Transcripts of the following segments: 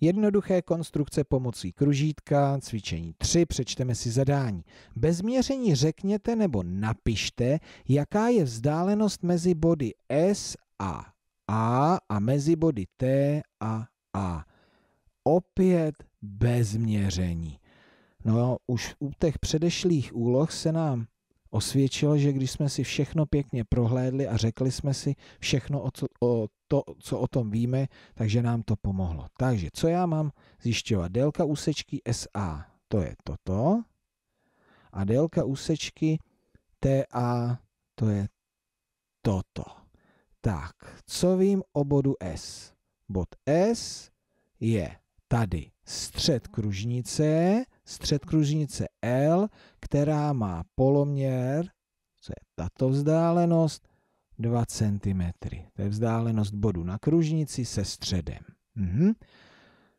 Jednoduché konstrukce pomocí kružítka, cvičení 3, přečteme si zadání. Bez měření řekněte nebo napište, jaká je vzdálenost mezi body S a A a mezi body T a A. Opět bez měření. No, už u těch předešlých úloh se nám osvědčil, že když jsme si všechno pěkně prohlédli a řekli jsme si všechno o, co, o to, co o tom víme, takže nám to pomohlo. Takže co já mám zjišťovat? Délka úsečky SA, to je toto. A délka úsečky TA, to je toto. Tak, co vím o bodu S? Bod S je tady střed kružnice, střed kružnice L, která má poloměr, co je tato vzdálenost, 2 cm. To je vzdálenost bodu na kružnici se středem. Mhm.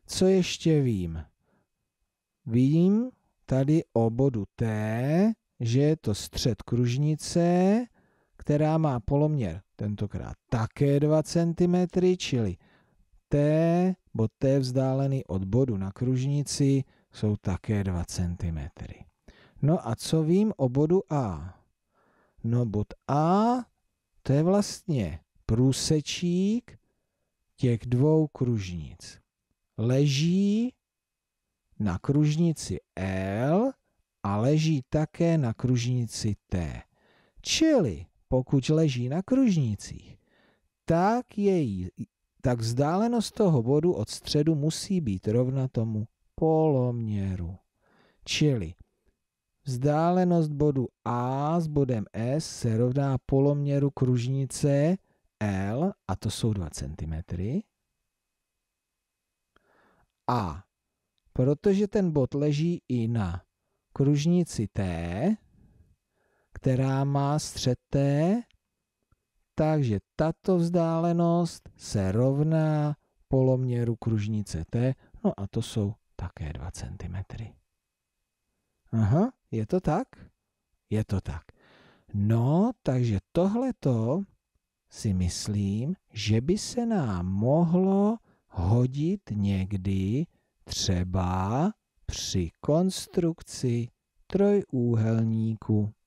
Co ještě vím? Vím tady o bodu T, že je to střed kružnice, která má poloměr tentokrát také 2 cm, čili T, bod T vzdálený od bodu na kružnici jsou také 2 cm. No a co vím o bodu A? No bod A to je vlastně průsečík těch dvou kružnic. Leží na kružnici L a leží také na kružnici T. Čili pokud leží na kružnicích, tak, její, tak vzdálenost toho bodu od středu musí být rovna tomu poloměru. Čili vzdálenost bodu A s bodem S se rovná poloměru kružnice L, a to jsou 2 cm. A protože ten bod leží i na kružnici T, která má střed T, takže tato vzdálenost se rovná poloměru kružnice T, no a to jsou také 2 cm. Aha, je to tak? Je to tak. No, takže tohleto si myslím, že by se nám mohlo hodit někdy třeba při konstrukci trojúhelníku.